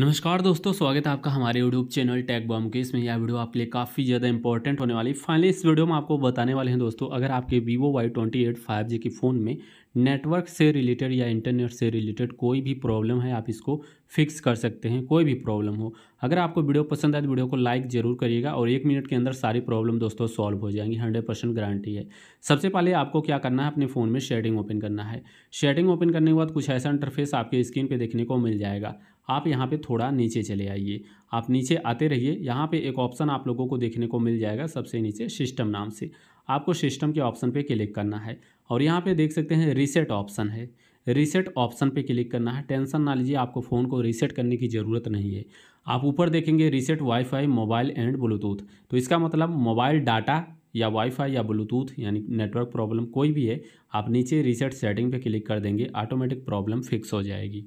नमस्कार दोस्तों स्वागत है आपका हमारे यूट्यूब चैनल टैग बॉम के इसमें यह वीडियो आपके लिए काफ़ी ज़्यादा इंपॉर्टेंट होने वाली फाइनली इस वीडियो में आपको बताने वाले हैं दोस्तों अगर आपके Vivo Y twenty eight five G के फ़ोन में नेटवर्क से रिलेटेड या इंटरनेट से रिलेटेड कोई भी प्रॉब्लम है आप इसको फिक्स कर सकते हैं कोई भी प्रॉब्लम हो अगर आपको वीडियो पसंद आए तो वीडियो को लाइक जरूर करिएगा और एक मिनट के अंदर सारी प्रॉब्लम दोस्तों सॉल्व हो जाएंगी हंड्रेड परसेंट गारंटी है सबसे पहले आपको क्या करना है अपने फ़ोन में शेडिंग ओपन करना है शेडिंग ओपन करने के बाद कुछ ऐसा इंटरफेस आपके स्क्रीन पर देखने को मिल जाएगा आप यहाँ पे थोड़ा नीचे चले आइए आप नीचे आते रहिए यहाँ पे एक ऑप्शन आप लोगों को देखने को मिल जाएगा सबसे नीचे सिस्टम नाम से आपको सिस्टम के ऑप्शन पे क्लिक करना है और यहाँ पे देख सकते हैं रीसेट ऑप्शन है रीसेट ऑप्शन पे क्लिक करना है टेंशन ना लीजिए आपको फ़ोन को रीसेट करने की ज़रूरत नहीं है आप ऊपर देखेंगे reset WiFi mobile and Bluetooth तो इसका मतलब मोबाइल डाटा या वाईफाई या ब्लूटूथ यानी नेटवर्क प्रॉब्लम कोई भी है आप नीचे रीसेट सेटिंग पे क्लिक कर देंगे ऑटोमेटिक प्रॉब्लम फिक्स हो जाएगी